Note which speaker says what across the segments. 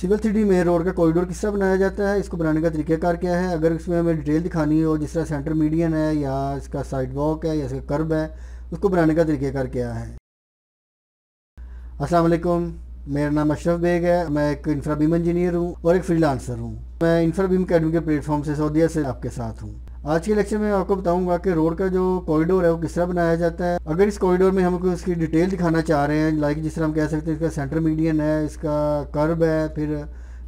Speaker 1: civil three main road का corridor किस तरह बनाया जाता है इसको बनाने का तरीक़ाकार क्या है अगर इसमें हमें डिटेल दिखानी हो जिस तरह सेंटर मीडियन है या इसका साइड वॉक है या इसका कर्ब है उसको बनाने का तरीक़ाकार क्या है असलम मेरा नाम अशरफ बेग है मैं एक इंफ्रा बीम इंजीनियर हूँ और एक फ्रीलांसर हूँ मैं इंफ्रा बीम अकेडमी के प्लेटफॉर्म से सऊदीया से आपके साथ हूँ आज के लेक्चर में आपको बताऊंगा कि रोड का जो कॉरिडोर है वो किस तरह बनाया जाता है अगर इस कॉरिडोर में हम कोई उसकी डिटेल दिखाना चाह रहे हैं लाइक जिस तरह हम कह सकते हैं इसका सेंटर मीडियन है इसका कर्ब है फिर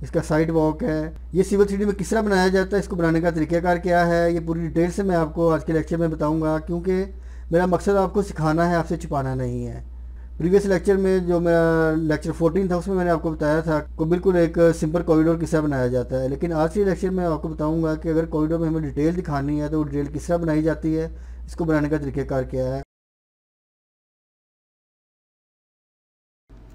Speaker 1: इसका साइड वॉक है ये सिविल सिटी में किस तरह बनाया जाता है इसको बनाने का तरीक़ाकार क्या है ये पूरी डिटेल से मैं आपको आज के लेक्चर में बताऊँगा क्योंकि मेरा मकसद आपको सिखाना है आपसे छुपाना नहीं है प्रीवियस लेक्चर में जो मेरा लेक्चर 14 था उसमें मैंने आपको बताया था को बिल्कुल एक सिंपल कॉरिडोर तरह बनाया जाता है लेकिन आज के लेक्चर में आपको बताऊंगा कि अगर कॉरिडोर में हमें डिटेल दिखानी है तो वो डिटेल किस तरह बनाई जाती है इसको बनाने का तरीक़ाकार क्या है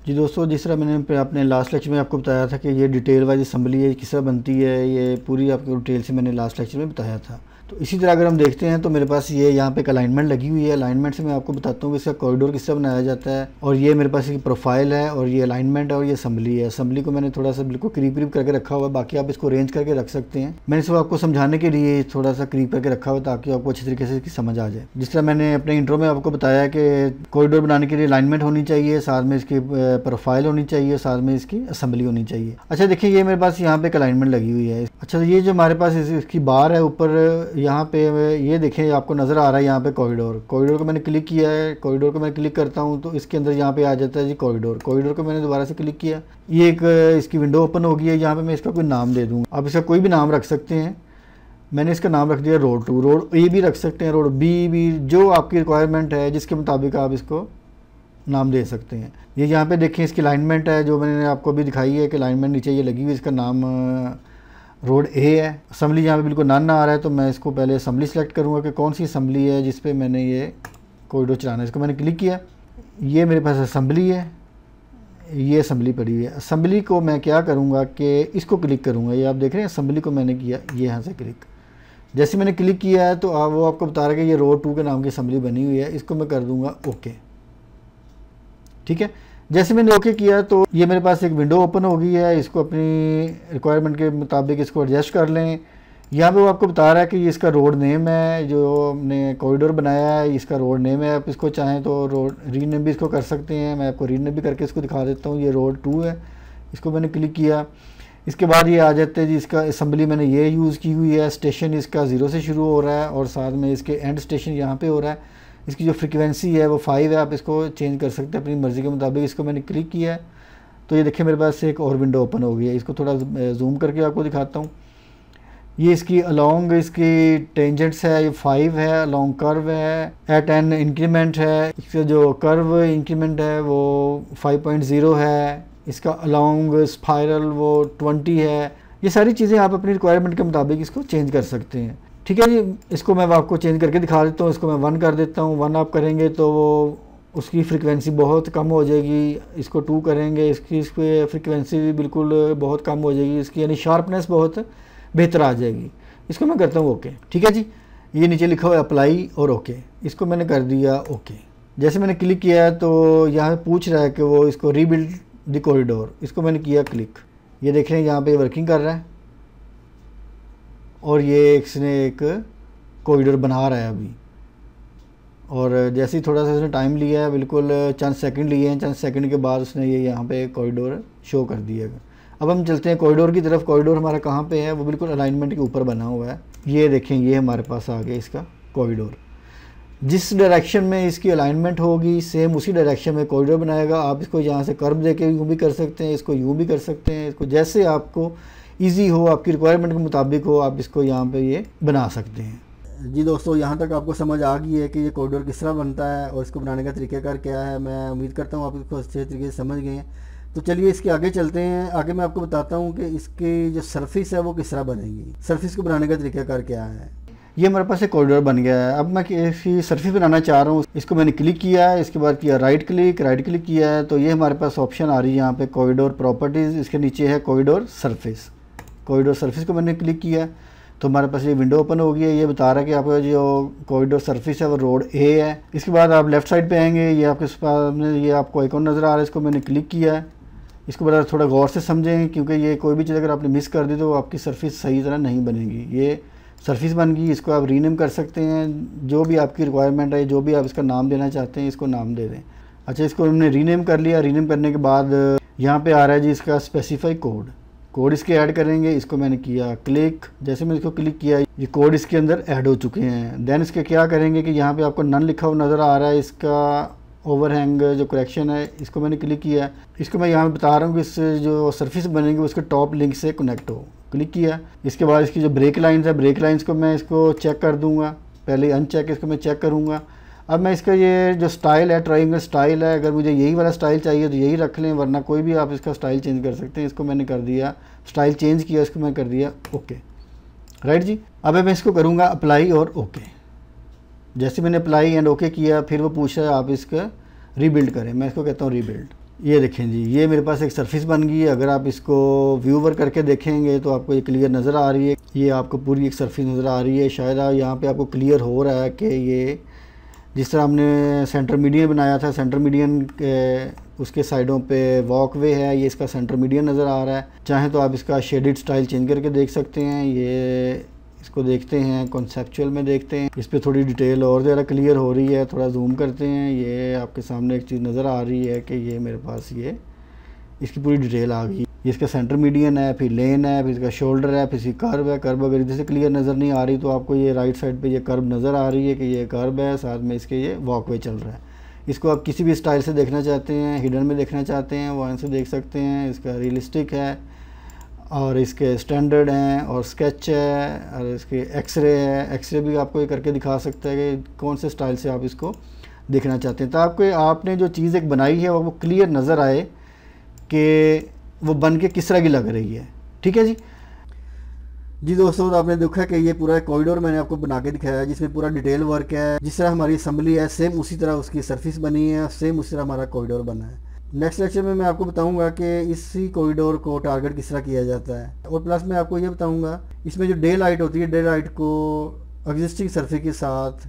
Speaker 1: जी दोस्तों जिस तरह मैंने अपने लास्ट लेक्चर में आपको बताया था कि ये डिटेल वाइज असम्बली है किस तरह बनती है ये पूरी आपको डिटेल से मैंने लास्ट लेक्चर में बताया था तो इसी तरह अगर हम देखते हैं तो मेरे पास ये यहाँ पे एक अलाइनमेंट लगी हुई है अलाइनमेंट से मैं आपको बताता हूँ कि इसका कॉरिडोर किस तरह बनाया जाता है और ये मेरे पास इसकी प्रोफाइल है और ये अलाइनमेंट है और ये असम्बली है असम्बली को मैंने थोड़ा सा बिल्कुल करीब करीब करके रखा हुआ है बाकी आप इसको अरेंज करके रख सकते हैं मैंने इसको आपको समझाने के लिए थोड़ा सा करीब करके रखा हुआ ताकि आपको अच्छी तरीके से इसकी समझ आ जाए जिस तरह मैंने अपने इंटरव्यू में आपको बताया कि कॉरिडोर बनाने के लिए अलाइनमेंट होनी चाहिए साथ में इसकी प्रोफाइल होनी चाहिए साथ में इसकी असम्बली होनी चाहिए अच्छा देखिए ये मेरे पास यहाँ पे एक अलाइनमेंट लगी हुई है अच्छा ये जो हमारे पास इसकी बार है ऊपर यहाँ पे ये देखें आपको नज़र आ रहा है यहाँ पे कॉरिडोर कॉरिडोर को मैंने क्लिक किया है कॉरिडोर को मैं क्लिक करता हूँ तो इसके अंदर यहाँ पे आ जाता है जी कॉरिडोर कॉरिडोर को मैंने दोबारा से क्लिक किया ये एक इसकी विंडो ओपन होगी है यहाँ पर मैं इसका कोई नाम दे दूँगा आप इसका कोई भी नाम रख सकते हैं मैंने इसका नाम रख दिया रोड टू रोड ए भी रख सकते हैं रोड बी भी जो आपकी रिक्वायरमेंट है जिसके मुताबिक आप इसको नाम दे सकते हैं ये यहाँ पे देखें इसकी अलाइनमेंट है जो मैंने आपको भी दिखाई है कि अलाइनमेंट नीचे ये लगी हुई इसका नाम रोड ए है असम्बली यहाँ पे बिल्कुल नन ना आ रहा है तो मैं इसको पहले असम्बली सेलेक्ट करूँगा कि कौन सी असम्बली है जिस मैंने ये कॉरिडोर चलाना है इसको मैंने क्लिक किया ये मेरे पास असम्बली है ये असम्बली पड़ी हुई है असम्बली को मैं क्या करूँगा कि इसको क्लिक करूँगा ये आप देख रहे हैं असम्बली को मैंने किया ये यहाँ से क्लिक जैसे मैंने क्लिक किया है तो आप वो आपको बता रहे हैं कि ये रोड टू के नाम की असम्बली बनी हुई है इसको मैं कर दूँगा ओके ठीक है जैसे मैंने ओके किया तो ये मेरे पास एक विंडो ओपन हो गई है इसको अपनी रिक्वायरमेंट के मुताबिक इसको एडजस्ट कर लें यहाँ पे वो आपको बता रहा है कि ये इसका रोड नेम है जो हमने कॉरिडोर बनाया है इसका रोड नेम है आप इसको चाहें तो रोड रीनेम भी इसको कर सकते हैं मैं आपको रीनेम भी करके इसको दिखा देता हूँ ये रोड टू है इसको मैंने क्लिक किया इसके बाद ये आ जाते हैं जी इसका असम्बली मैंने ये यूज़ की हुई है स्टेशन इसका ज़ीरो से शुरू हो रहा है और साथ में इसके एंड स्टेशन यहाँ पर हो रहा है इसकी जो फ्रिक्वेंसी है वो फाइव है आप इसको चेंज कर सकते हैं अपनी मर्ज़ी के मुताबिक इसको मैंने क्लिक किया है तो ये देखिए मेरे पास एक और विंडो ओपन हो गई है इसको थोड़ा जूम करके आपको दिखाता हूँ ये इसकी अलोंग इसकी टेंजेंट्स है ये फाइव है अलोंग कर्व है एट एन इंक्रीमेंट है इसका जो कर्व इंक्रीमेंट है वो फाइव पॉइंट ज़ीरो है इसका अलोंग स्पायरल वो ट्वेंटी है ये सारी चीज़ें आप अपनी रिक्वायरमेंट के मुताबिक इसको चेंज कर सकते हैं ठीक है जी इसको मैं आपको चेंज करके दिखा देता हूँ इसको मैं वन कर देता हूँ वन आप करेंगे तो वो उसकी फ्रिक्वेंसी बहुत कम हो जाएगी इसको टू करेंगे इसकी इस पर फ्रिक्वेंसी भी बिल्कुल बहुत कम हो जाएगी इसकी यानी शार्पनेस बहुत बेहतर आ जाएगी इसको मैं करता हूँ ओके ठीक है जी ये नीचे लिखा हुआ अप्लाई और ओके इसको मैंने कर दिया ओके जैसे मैंने क्लिक किया है तो यहाँ पूछ रहा है कि वो इसको रीबिल्ड द कॉरिडोर इसको मैंने किया क्लिक ये देख रहे हैं यहाँ पर वर्किंग कर रहा है और ये इसने एक कॉरिडोर बना रहा है अभी और जैसे ही थोड़ा सा उसने टाइम लिया है बिल्कुल चंद सेकंड लिए हैं चंद सेकंड के बाद उसने ये यहाँ पे कॉरिडोर शो कर दिया है अब हम चलते हैं कॉरिडोर की तरफ कॉरिडोर हमारा कहाँ पे है वो बिल्कुल अलाइनमेंट के ऊपर बना हुआ है ये देखें ये हमारे पास आ गया इसका कॉरिडोर जिस डायरेक्शन में इसकी अलाइनमेंट होगी सेम उसी डायरेक्शन में कॉरिडोर बनाएगा आप इसको यहाँ से कर्व दे के यूँ भी कर सकते हैं इसको यूँ भी कर सकते हैं इसको जैसे आपको ईजी हो आपकी रिक्वायरमेंट के मुताबिक हो आप इसको यहाँ पर ये बना सकते हैं जी दोस्तों यहाँ तक आपको समझ आ गई है कि ये कॉरिडोर किस तरह बनता है और इसको बनाने का तरीकाकार क्या है मैं उम्मीद करता हूँ आप इसको अच्छे तरीके से समझ गए हैं तो चलिए इसके आगे चलते हैं आगे मैं आपको बताता हूँ कि इसकी जो सरफेस है वो किस तरह बनेगी सरफेस को बनाने का तरीकाकार क्या है ये हमारे पास एक कॉरिडोर बन गया है अब मैं इसकी सर्फिस बनाना चाह रहा हूँ इसको मैंने क्लिक किया है इसके बाद किया राइट क्लिक राइट क्लिक किया है तो ये हमारे पास ऑप्शन आ रही है यहाँ पर कॉरिडोर प्रॉपर्टीज़ इसके नीचे है कॉरिडोर सर्फिस कॉरिडोर सर्फिस को मैंने क्लिक किया तो हमारे पास ये विंडो ओपन हो गई है ये बता रहा है कि आपका जो कॉरिडोर सर्फिस है वो रोड ए है इसके बाद आप लेफ्ट साइड पर आएंगे ये आपके सामने ये आपको आइकॉन नज़र आ रहा है इसको मैंने क्लिक किया है इसको बता थोड़ा गौर से समझेंगे क्योंकि ये कोई भी चीज़ अगर आपने मिस कर दी तो आपकी सर्फिस सही तरह नहीं बनेगी ये सर्फिस बन गई इसको आप रीनेम कर सकते हैं जो भी आपकी रिक्वायरमेंट है जो भी आप इसका नाम देना चाहते हैं इसको नाम दे दें अच्छा इसको हमने रीनेम कर लिया रीनेम करने के बाद यहाँ पे आ रहा है जी इसका स्पेसिफाई कोड कोड इसके ऐड करेंगे इसको मैंने किया क्लिक जैसे मैंने इसको क्लिक किया ये कोड इसके अंदर ऐड हो चुके हैं देन इसके क्या करेंगे कि यहाँ पे आपको नन लिखा हुआ नज़र आ रहा है इसका ओवरहैंग जो करेक्शन है इसको मैंने क्लिक किया इसको मैं यहाँ पे बता रहा हूँ कि इससे जो सर्फिस बनेगी उसके टॉप लिंक से कनेक्ट हो क्लिक किया इसके बाद इसकी जो ब्रेक लाइन्स है ब्रेक लाइन्स को मैं इसको चेक कर दूँगा पहले अनचेक इसको मैं चेक करूँगा अब मैं इसका ये जो स्टाइल है ट्राइंगल स्टाइल है अगर मुझे यही वाला स्टाइल चाहिए तो यही रख लें वरना कोई भी आप इसका स्टाइल चेंज कर सकते हैं इसको मैंने कर दिया स्टाइल चेंज किया इसको मैं कर दिया ओके राइट जी अब मैं इसको करूँगा अप्लाई और ओके जैसे मैंने अप्लाई एंड ओके किया फिर वो पूछा आप इसका रीबिल्ड करें मैं इसको कहता हूँ रीबिल्ड ये देखें जी ये मेरे पास एक सरफेस बन गई है अगर आप इसको व्यूवर करके देखेंगे तो आपको ये क्लियर नज़र आ रही है ये आपको पूरी एक सरफेस नज़र आ रही है शायद यहाँ पे आपको क्लियर हो रहा है कि ये जिस तरह हमने सेंटर मीडियन बनाया था सेंटर मीडियन के उसके साइडों पे वॉक वे है ये इसका सेंटर मीडियन नज़र आ रहा है चाहें तो आप इसका शेडिड स्टाइल चेंज करके देख सकते हैं ये इसको देखते हैं कॉन्सेपचुअल में देखते हैं इस पर थोड़ी डिटेल और ज़्यादा क्लियर हो रही है थोड़ा जूम करते हैं ये आपके सामने एक चीज़ नज़र आ रही है कि ये मेरे पास ये इसकी पूरी डिटेल आ गई ये इसका सेंटर मीडियन है फिर लेन है फिर इसका शोल्डर है फिर इसकी कर्व है कर्व अगर इधर से क्लियर नज़र नहीं आ रही तो आपको ये राइट साइड पे ये कर्व नज़र आ रही है कि ये कर्व है साथ में इसके ये वॉकवे चल रहा है इसको आप किसी भी स्टाइल से देखना चाहते हैं हिडन में देखना चाहते हैं वन से देख सकते हैं इसका रियलिस्टिक है और इसके स्टैंडर्ड हैं और स्केच है और इसके एक्सरे है एक्सरे भी आपको ये करके दिखा सकता है कि कौन से स्टाइल से आप इसको देखना चाहते हैं तो आपको आपने जो चीज़ एक बनाई है वो क्लियर नज़र आए कि वो बन के किस तरह की लग रही है ठीक है जी जी दोस्तों तो आपने देखा कि ये पूरा कॉरिडोर मैंने आपको बना के दिखाया है जिसमें पूरा डिटेल वर्क है जिस तरह हमारी असम्बली है सेम उसी तरह उसकी सर्फिस बनी है सेम उसी तरह हमारा कॉरिडोर बना है नेक्स्ट लेक्चर में मैं आपको बताऊंगा कि इसी कॉरिडोर को टारगेट किस तरह किया जाता है और प्लस मैं आपको ये बताऊंगा इसमें जो डे लाइट होती है डे लाइट को एग्जिस्टिंग सर्फिस के साथ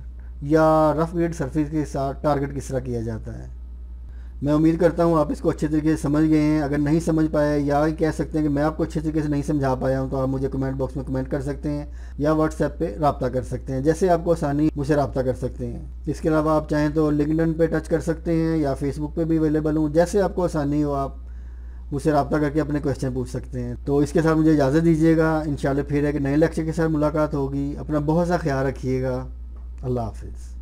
Speaker 1: या रफ ग्रेड सर्फिस के साथ टारगेट किस तरह किया जाता है मैं उम्मीद करता हूँ आप इसको अच्छे तरीके से समझ गए हैं अगर नहीं समझ पाए या कह सकते हैं कि मैं आपको अच्छे तरीके से नहीं समझा पाया हूँ तो आप मुझे कमेंट बॉक्स में कमेंट कर सकते हैं या व्हाट्सएप पे रबता कर सकते हैं जैसे आपको आसानी मुझसे रबता कर सकते हैं इसके अलावा आप चाहें तो लिंकडन पे टच कर सकते हैं या फेसबुक पर भी अवेलेबल हूँ जैसे आपको आसानी हो आप मुझसे रबता करके अपने क्वेश्चन पूछ सकते हैं तो इसके साथ मुझे इजाज़त दीजिएगा इन फिर एक नए लेक्चर के साथ मुलाकात होगी अपना बहुत सा ख्याल रखिएगा अल्लाह हाफिज़